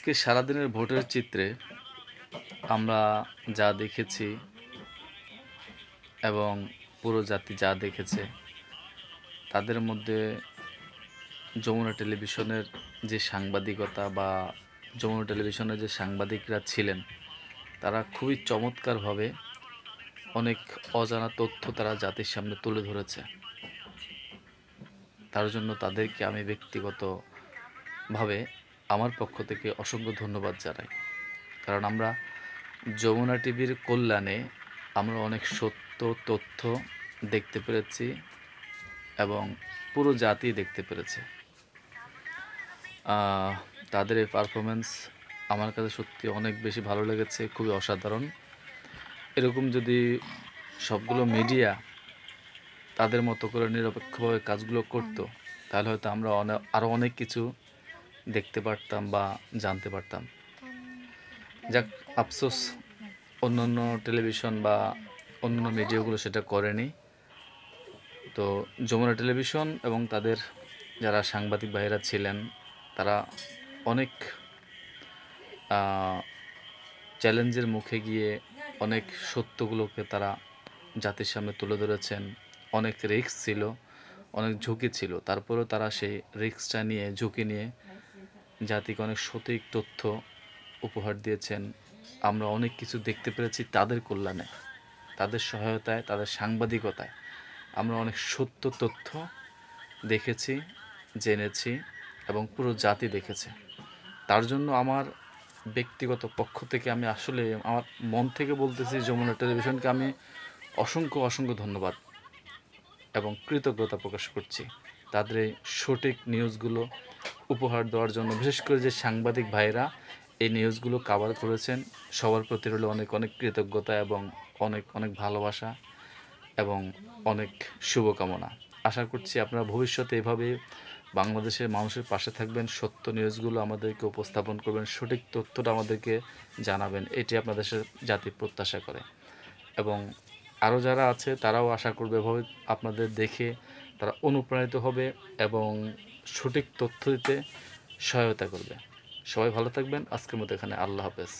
আজকে সারাদিনের ভোটের চিত্রে আমরা যা দেখেছি এবং পুরো জাতি যা দেখেছে তাদের মধ্যে যমুনা টেলিভিশনের যে সাংবাদিকতা বা যমুনা টেলিভিশনের যে সাংবাদিকরা ছিলেন তারা খুবই চমৎকারভাবে অনেক অজানা তথ্য তারা জাতির সামনে তুলে ধরেছে তার জন্য তাদেরকে আমি ব্যক্তিগতভাবে আমার পক্ষ থেকে অসংখ্য ধন্যবাদ জানাই কারণ আমরা যমুনা টিভির কল্যাণে আমরা অনেক সত্য তথ্য দেখতে পেরেছি এবং পুরো জাতি দেখতে পেরেছে তাদের এই পারফরমেন্স আমার কাছে সত্যি অনেক বেশি ভালো লেগেছে খুবই অসাধারণ এরকম যদি সবগুলো মিডিয়া তাদের মতো করে নিরপেক্ষভাবে কাজগুলো করতো তাহলে হয়তো আমরা অনেক আরও অনেক কিছু দেখতে পারতাম বা জানতে পারতাম যাক আফসোস অন্য অন্য টেলিভিশন বা অন্য মিডিয়াগুলো সেটা করেনি তো যমুনা টেলিভিশন এবং তাদের যারা সাংবাদিক ভাইরা ছিলেন তারা অনেক চ্যালেঞ্জের মুখে গিয়ে অনেক সত্যগুলোকে তারা জাতির সামনে তুলে ধরেছেন অনেক রিস্ক ছিল অনেক ঝুঁকি ছিল তারপরেও তারা সেই রিক্সটা নিয়ে ঝুঁকি নিয়ে জাতিকে অনেক সঠিক তথ্য উপহার দিয়েছেন আমরা অনেক কিছু দেখতে পেরেছি তাদের কল্যাণে তাদের সহায়তায় তাদের সাংবাদিকতায় আমরা অনেক সত্য তথ্য দেখেছি জেনেছি এবং পুরো জাতি দেখেছে তার জন্য আমার ব্যক্তিগত পক্ষ থেকে আমি আসলে আমার মন থেকে বলতেছি যমুনা টেলিভিশনকে আমি অসংখ্য অসংখ্য ধন্যবাদ এবং কৃতজ্ঞতা প্রকাশ করছি তাদের সঠিক নিউজগুলো উপহার দেওয়ার জন্য বিশেষ করে যে সাংবাদিক ভাইরা এই নিউজগুলো কাভার করেছেন সবার প্রতি রইল অনেক অনেক কৃতজ্ঞতা এবং অনেক অনেক ভালোবাসা এবং অনেক শুভকামনা আশা করছি আপনারা ভবিষ্যতে এভাবে বাংলাদেশের মানুষের পাশে থাকবেন সত্য নিউজগুলো আমাদেরকে উপস্থাপন করবেন সঠিক তথ্যটা আমাদেরকে জানাবেন এটি আপনাদের জাতি প্রত্যাশা করে এবং আরও যারা আছে তারাও আশা করবে এভাবে আপনাদের দেখে তারা অনুপ্রাণিত হবে এবং সঠিক তথ্য দিতে সহায়তা করবে সবাই ভালো থাকবেন আজকের মতো এখানে আল্লাহ হাফেজ